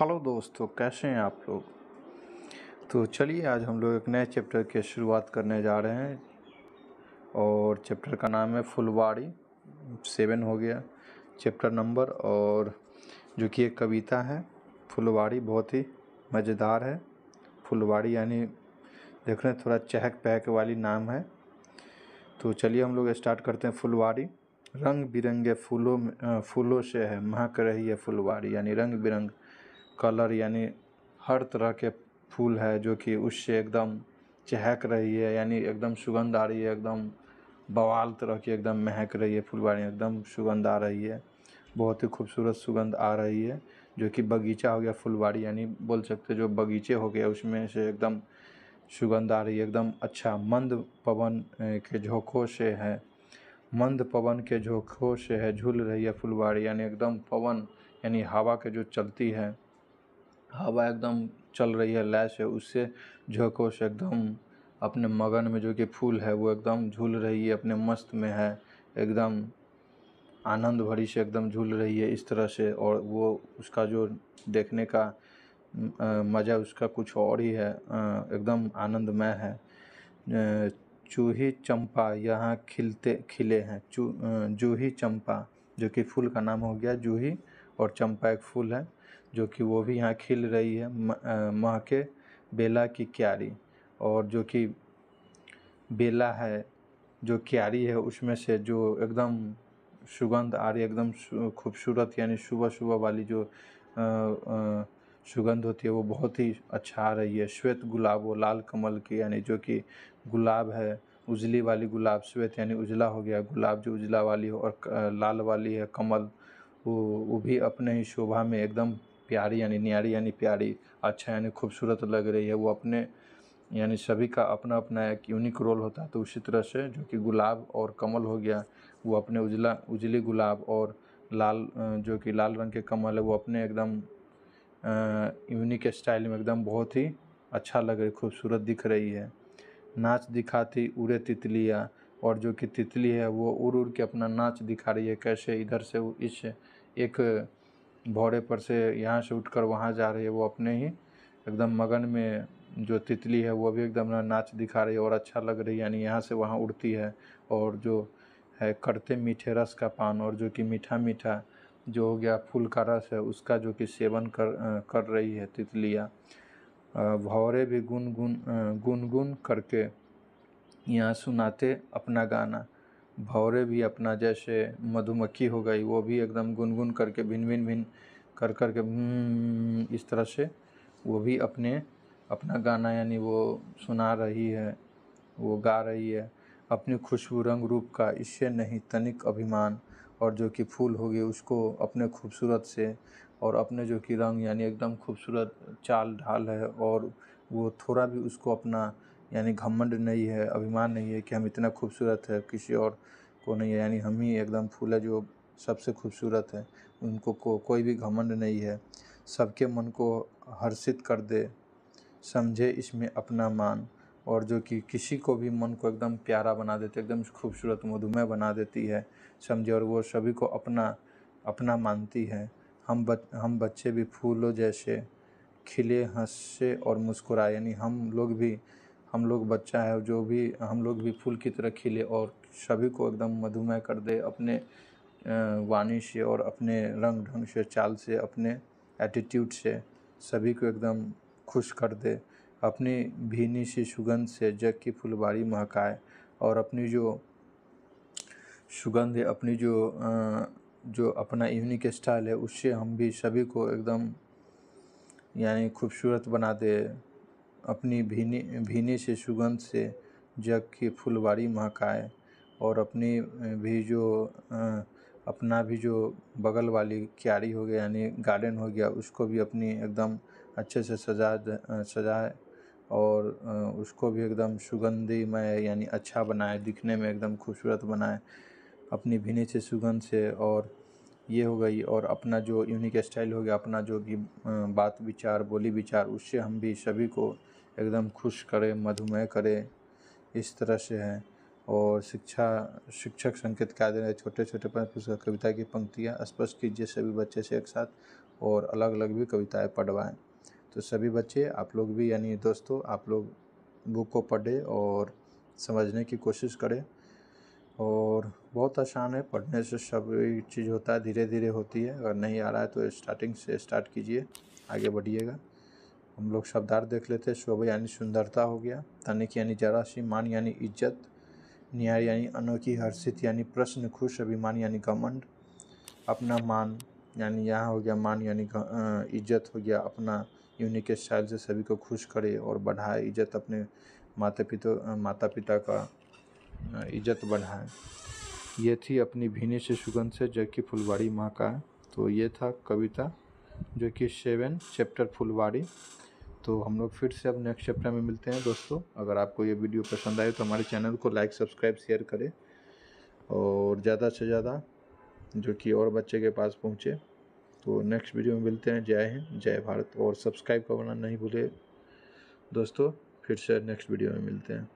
hello दोस्तों कैसे हैं आप लोग तो चलिए आज हम लोग एक नए चैप्टर की शुरुआत करने जा रहे हैं और चैप्टर का नाम है फुलवाड़ी सेवन हो गया चैप्टर नंबर और जो कि एक कविता है फुलवाड़ी बहुत ही मज़ेदार है फुलवाड़ी यानी देख रहे हैं थोड़ा चहक पहक वाली नाम है तो चलिए हम लोग स्टार्ट करते हैं फुलवाड़ी रंग बिरंगे फूलों में फूलों से है महक रही है फुलवाड़ी यानी रंग बिरंग कलर यानी हर तरह के फूल है जो कि उससे एकदम चहक रही है यानी एकदम सुगंध आ रही है एकदम बवाल तरह की एकदम महक रही है फुलवाड़ी एकदम सुगंध आ रही है बहुत ही खूबसूरत सुगंध आ रही है जो कि बगीचा हो गया फुलवाड़ी यानी बोल सकते जो बगीचे हो गया उसमें से एकदम सुगंध आ रही है एकदम अच्छा मंद पवन के झोंकों से है मंद पवन के झोंकों से है झूल रही है फुलवाड़ी यानी एकदम पवन यानी हवा के जो चलती है हवा एकदम चल रही है लैस है उससे झकोश एकदम अपने मगन में जो कि फूल है वो एकदम झूल रही है अपने मस्त में है एकदम आनंद भरी से एकदम झूल रही है इस तरह से और वो उसका जो देखने का मज़ा उसका कुछ और ही है एकदम आनंदमय है चूही चंपा यहाँ खिलते खिले हैं चू जूही चंपा जो कि फूल का नाम हो गया जूही और चंपा एक फूल है जो कि वो भी यहाँ खिल रही है के बेला की क्यारी और जो कि बेला है जो क्यारी है उसमें से जो एकदम सुगंध आ रही एकदम खूबसूरत यानी सुबह सुबह वाली जो सुगंध होती है वो बहुत ही अच्छा आ रही है श्वेत गुलाब वो लाल कमल की यानी जो कि गुलाब है उजली वाली गुलाब श्वेत यानी उजला हो गया गुलाब जो उजला वाली हो और लाल वाली है कमल वो वो भी अपने ही शोभा में एकदम प्यारी यानी न्यारी यानी प्यारी अच्छा यानी खूबसूरत लग रही है वो अपने यानी सभी का अपना अपना एक यूनिक रोल होता है तो उसी तरह से जो कि गुलाब और कमल हो गया वो अपने उजला उजली गुलाब और लाल जो कि लाल रंग के कमल है वो अपने एकदम यूनिक स्टाइल में एकदम बहुत ही अच्छा लग रही खूबसूरत दिख रही है नाच दिखाती उड़े तितलियाँ और जो कि तितली है वो उड़ उड़ के अपना नाच दिखा रही है कैसे इधर से इस एक भौरे पर से यहाँ से उठकर वहाँ जा रही है वो अपने ही एकदम मगन में जो तितली है वो भी एकदम ना नाच दिखा रही है और अच्छा लग रही है यानी यहाँ से वहाँ उड़ती है और जो है करते मीठे रस का पान और जो कि मीठा मीठा जो हो गया फूल का रस है उसका जो कि सेवन कर कर रही है तितलियाँ भौरे भी गुनगुन गुनगुन करके यहाँ सुनाते अपना गाना भौरे भी अपना जैसे मधुमक्खी हो गई वो भी एकदम गुनगुन करके भिन भिन भिन कर कर के हम्म, इस तरह से वो भी अपने अपना गाना यानी वो सुना रही है वो गा रही है अपनी खुशबू रंग रूप का इससे नहीं तनिक अभिमान और जो कि फूल होगी उसको अपने खूबसूरत से और अपने जो कि रंग यानी एकदम खूबसूरत चाल ढाल है और वो थोड़ा भी उसको अपना यानी घमंड नहीं है अभिमान नहीं है कि हम इतना खूबसूरत है किसी और को नहीं है यानी हम ही एकदम फूल है जो सबसे खूबसूरत है उनको को कोई भी घमंड नहीं है सबके मन को हर्षित कर दे समझे इसमें अपना मान और जो कि किसी को भी मन को एकदम प्यारा बना देती है एकदम खूबसूरत मधुमेह बना देती है समझे और वो सभी को अपना अपना मानती है हम बच हम बच्चे भी फूलों जैसे खिले हंसे और मुस्कुराए यानी हम लोग भी हम लोग बच्चा है जो भी हम लोग भी फूल की तरह खिले और सभी को एकदम मधुमेह कर दे अपने वाणी से और अपने रंग ढंग से चाल से अपने एटीट्यूड से सभी को एकदम खुश कर दे अपनी भीनी सी सुगंध से जग की फुलबाड़ी महकाए और अपनी जो सुगंध है अपनी जो जो अपना यूनिक स्टाइल है उससे हम भी सभी को एकदम यानी खूबसूरत बना दे अपनी भीनी भीनी से सुगंध से जग की फुलवारी महकाए और अपनी भी जो अपना भी जो बगल वाली क्यारी हो गया यानी गार्डन हो गया उसको भी अपनी एकदम अच्छे से सजा सजाए और उसको भी एकदम सुगंधीमय यानी अच्छा बनाए दिखने में एकदम खूबसूरत बनाए अपनी भीनी से सुगंध से और ये हो गई और अपना जो यूनिक स्टाइल हो गया अपना जो कि बात विचार बोली विचार उससे हम भी सभी को एकदम खुश करें मधुमेह करें इस तरह से है और शिक्षा शिक्षक संकेत क्या दे रहे छोटे छोटे कविता की पंक्तियाँ स्पष्ट कीजिए सभी बच्चे से एक साथ और अलग अलग भी कविताएँ पढ़वाएँ तो सभी बच्चे आप लोग भी यानी दोस्तों आप लोग बुक को पढ़ें और समझने की कोशिश करें और बहुत आसान है पढ़ने से सब चीज़ होता है धीरे धीरे होती है अगर नहीं आ रहा है तो स्टार्टिंग से स्टार्ट कीजिए आगे बढ़िएगा हम लोग शब्दार्थ देख लेते हैं शोभा यानी सुंदरता हो गया तनिक यानी जरा सी मान यानी इज्जत न्याय यानी अनोखी हर्षित यानी प्रश्न खुश अभिमान यानी घमंड अपना मान यानी यहाँ हो गया मान यानी इज्जत हो गया अपना यूनिक स्टाइल से सभी को खुश करे और बढ़ाए इज्जत अपने माता पिता माता पिता का इज्जत बढ़ाएं ये थी अपनी भीनी से सुगंध से जो कि फुलवाड़ी माँ का है तो ये था कविता जो कि सेवन चैप्टर फुलवाड़ी तो हम लोग फिर से अब नेक्स्ट चैप्टर में मिलते हैं दोस्तों अगर आपको ये वीडियो पसंद आए तो हमारे चैनल को लाइक सब्सक्राइब शेयर करें और ज़्यादा से ज़्यादा जो कि और बच्चे के पास पहुँचे तो नेक्स्ट वीडियो में मिलते हैं जय हिंद जय भारत और सब्सक्राइब करना नहीं भूले दोस्तों फिर से नेक्स्ट वीडियो में मिलते हैं